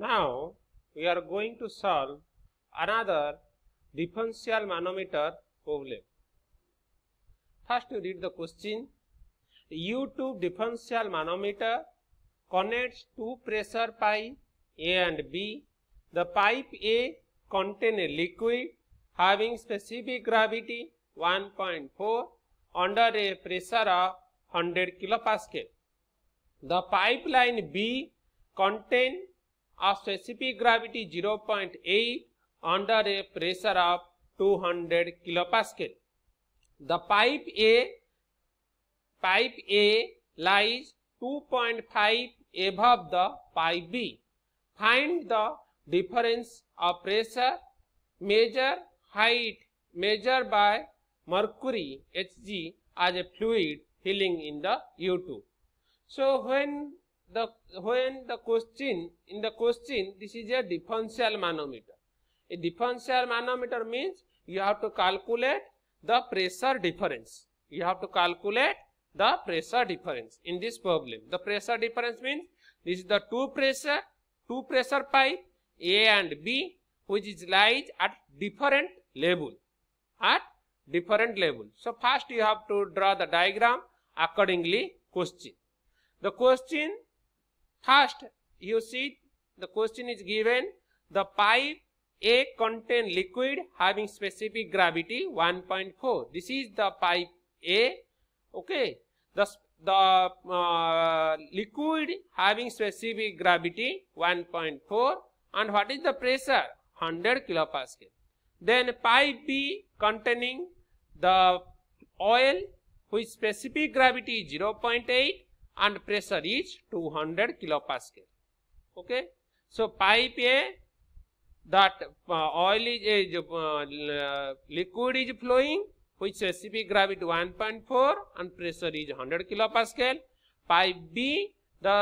Now we are going to solve another differential manometer problem. First you read the question. U tube differential manometer connects two pressure pipe A and B. The pipe A contain a liquid having specific gravity 1.4 under a pressure of 100 kilopascal. The pipeline B contain a specific gravity 0.8 under a pressure of 200 kPa The pipe A pipe A lies 2.5 above the pipe B. Find the difference of pressure, measure height, measure by mercury Hg as a fluid filling in the U2. So when the when the question in the question this is a differential manometer a differential manometer means you have to calculate the pressure difference you have to calculate the pressure difference in this problem the pressure difference means this is the two pressure two pressure pipe a and b which is lies at different level at different level so first you have to draw the diagram accordingly question the question First, you see the question is given the pipe A contain liquid having specific gravity 1.4. This is the pipe A. Okay. The, the uh, liquid having specific gravity 1.4 and what is the pressure? 100 kilopascal. Then pipe B containing the oil which specific gravity 0.8 and pressure is 200 kilopascal okay so pipe a that uh, oil is, is uh, liquid is flowing which specific gravity 1.4 and pressure is 100 kilopascal pipe b the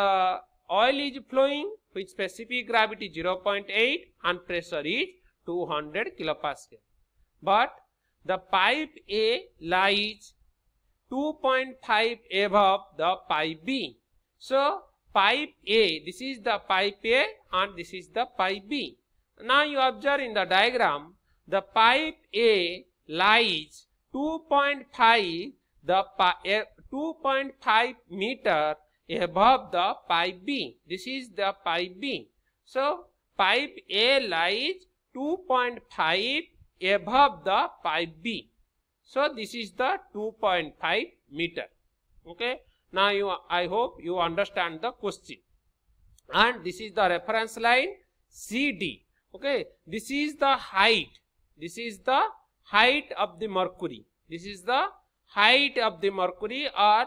oil is flowing with specific gravity 0.8 and pressure is 200 kilopascal but the pipe a lies 2.5 above the pipe B. So pipe A, this is the pipe A and this is the pipe B. Now you observe in the diagram, the pipe A lies 2.5 the 2.5 meter above the pipe B. This is the pipe B. So pipe A lies 2.5 above the pipe B. So this is the 2.5 meter. Okay. Now you, I hope you understand the question. And this is the reference line CD. Okay. This is the height. This is the height of the mercury. This is the height of the mercury or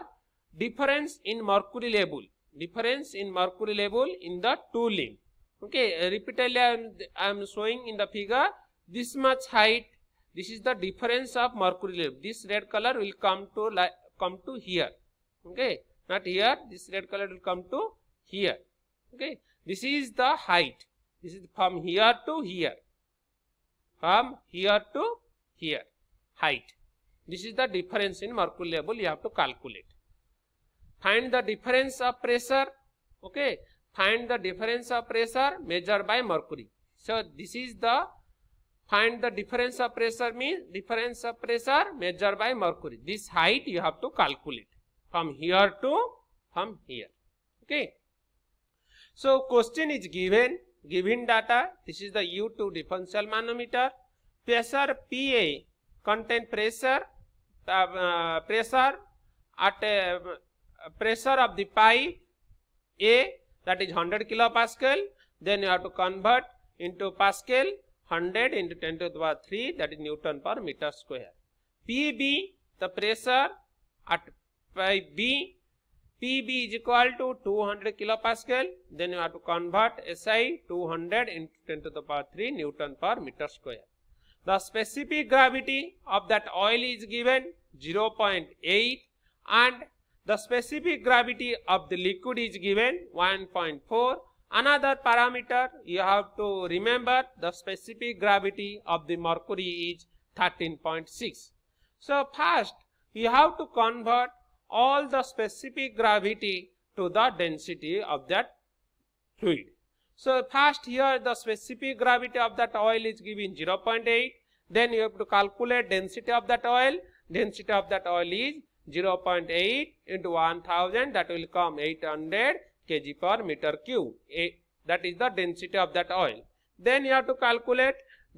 difference in mercury level. Difference in mercury level in the two limb. Okay. Repeatedly I am, I am showing in the figure this much height this is the difference of mercury level this red color will come to like come to here okay not here this red color will come to here okay this is the height this is from here to here from here to here height this is the difference in mercury level you have to calculate find the difference of pressure okay find the difference of pressure measured by mercury so this is the Find the difference of pressure means difference of pressure measured by mercury. This height you have to calculate from here to from here. Okay. So question is given. Given data. This is the U2 differential manometer. Pressure PA contain pressure uh, uh, pressure at a uh, pressure of the pipe A that is 100 kilopascal. Then you have to convert into Pascal 100 into 10 to the power 3 that is Newton per meter square. PB the pressure at by B PB is equal to 200 kilopascal then you have to convert SI 200 into 10 to the power 3 Newton per meter square. The specific gravity of that oil is given 0.8 and the specific gravity of the liquid is given 1.4 Another parameter you have to remember the specific gravity of the mercury is 13.6. So first you have to convert all the specific gravity to the density of that fluid. So first here the specific gravity of that oil is given 0.8 then you have to calculate density of that oil. Density of that oil is 0.8 into 1000 that will come 800 kg per meter cube. A, that is the density of that oil. Then you have to calculate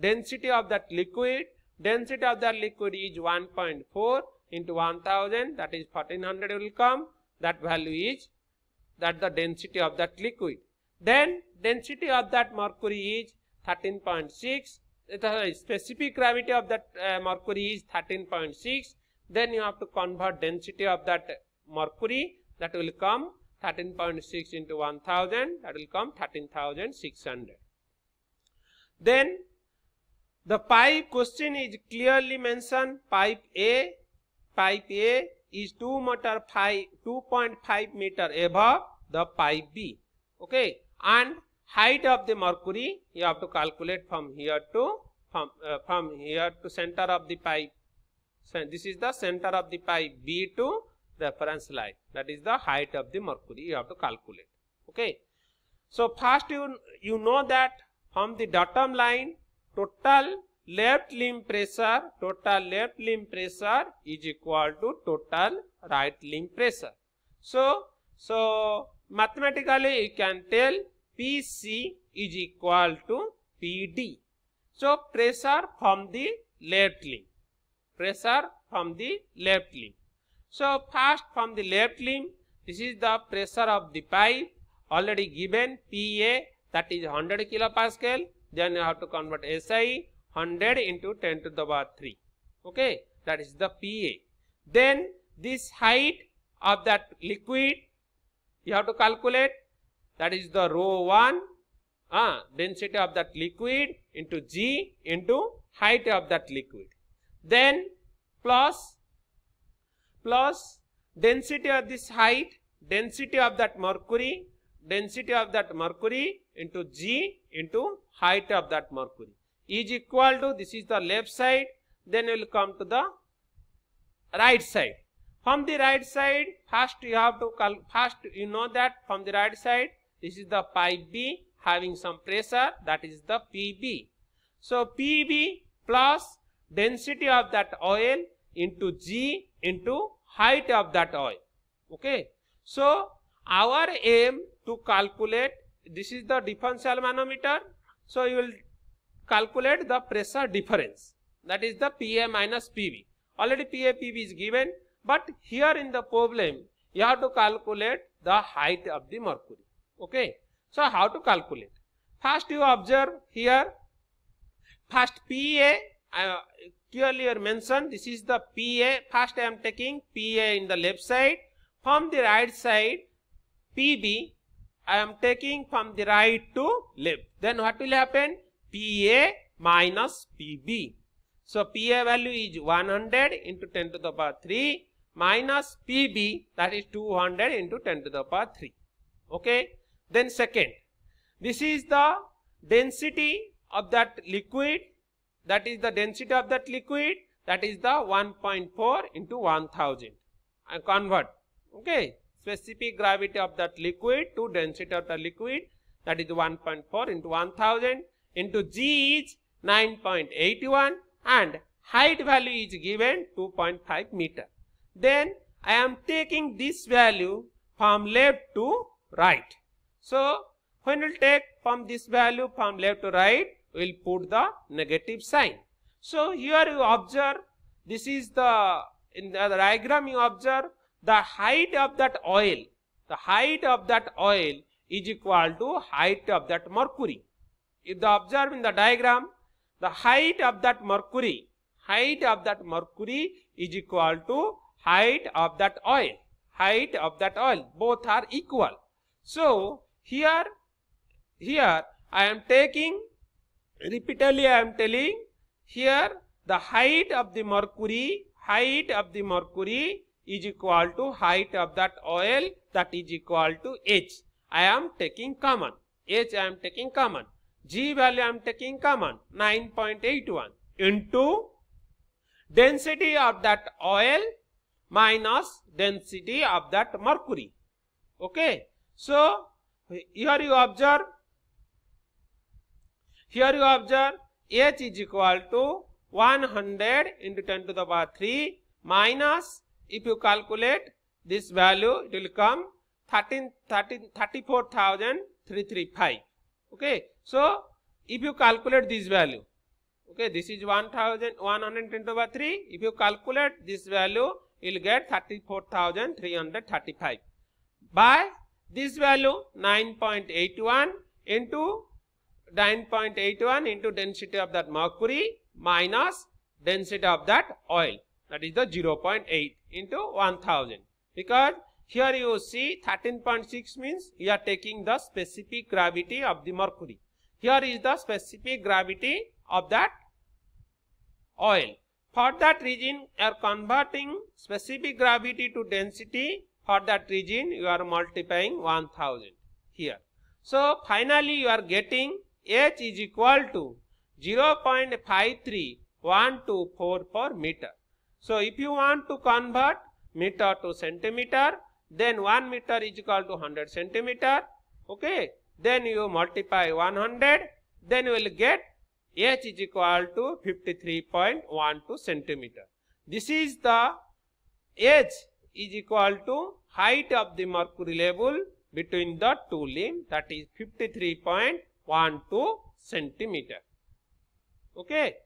density of that liquid. Density of that liquid is 1.4 into 1000 that is 1400 will come. That value is that the density of that liquid. Then density of that mercury is 13.6. The specific gravity of that uh, mercury is 13.6. Then you have to convert density of that mercury that will come 13.6 into 1000 that will come 13600 then the pipe question is clearly mentioned pipe a pipe a is 2 meter 5 2.5 meter above the pipe b okay and height of the mercury you have to calculate from here to from, uh, from here to center of the pipe so this is the center of the pipe b to reference line that is the height of the mercury you have to calculate okay so first you you know that from the bottom line total left limb pressure total left limb pressure is equal to total right limb pressure so so mathematically you can tell pc is equal to pd so pressure from the left limb pressure from the left limb So first from the left limb, this is the pressure of the pipe already given PA that is 100 kilopascal. Then you have to convert SI 100 into 10 to the power 3. Okay, that is the PA. Then this height of that liquid you have to calculate that is the rho one. Ah, uh, density of that liquid into g into height of that liquid then plus plus density of this height, density of that mercury, density of that mercury into g into height of that mercury is equal to this is the left side then we will come to the right side from the right side first you have to first you know that from the right side this is the pi b having some pressure that is the pb so pb plus density of that oil into G into height of that oil. Okay. So, our aim to calculate, this is the differential manometer. So, you will calculate the pressure difference that is the PA minus P V. Already PA pv is given, but here in the problem, you have to calculate the height of the mercury. Okay. So, how to calculate? First you observe here, first PA uh, clearly are mentioned this is the PA first I am taking PA in the left side from the right side PB I am taking from the right to left then what will happen PA minus PB so PA value is 100 into 10 to the power 3 minus PB that is 200 into 10 to the power 3 okay then second this is the density of that liquid that is the density of that liquid that is the 1.4 into 1000 and convert okay specific gravity of that liquid to density of the liquid that is 1.4 into 1000 into g is 9.81 and height value is given 2.5 meter then i am taking this value from left to right so when we take from this value from left to right will put the negative sign. So here you observe this is the in the diagram you observe the height of that oil the height of that oil is equal to height of that mercury. If the observe in the diagram the height of that mercury height of that mercury is equal to height of that oil height of that oil both are equal. So here here I am taking repeatedly i am telling here the height of the mercury height of the mercury is equal to height of that oil that is equal to h i am taking common h i am taking common g value i am taking common 9.81 into density of that oil minus density of that mercury okay so here you observe Here you observe h is equal to 100 into 10 to the power 3 minus if you calculate this value it will come 13 13 34335 okay so if you calculate this value okay this is 1000 110 to the power 3 if you calculate this value you'll get 34335 by this value 9.81 into 9.81 into density of that mercury minus density of that oil that is the 0.8 into 1000 because here you see 13.6 means you are taking the specific gravity of the mercury here is the specific gravity of that oil for that region you are converting specific gravity to density for that region you are multiplying 1000 here so finally you are getting h is equal to 0.53124 meter. So if you want to convert meter to centimeter, then 1 meter is equal to 100 centimeter. Okay, then you multiply 100, then you will get h is equal to 53.12 centimeter. This is the h is equal to height of the mercury level between the two limb that is 53.12 1 2 centimeter okay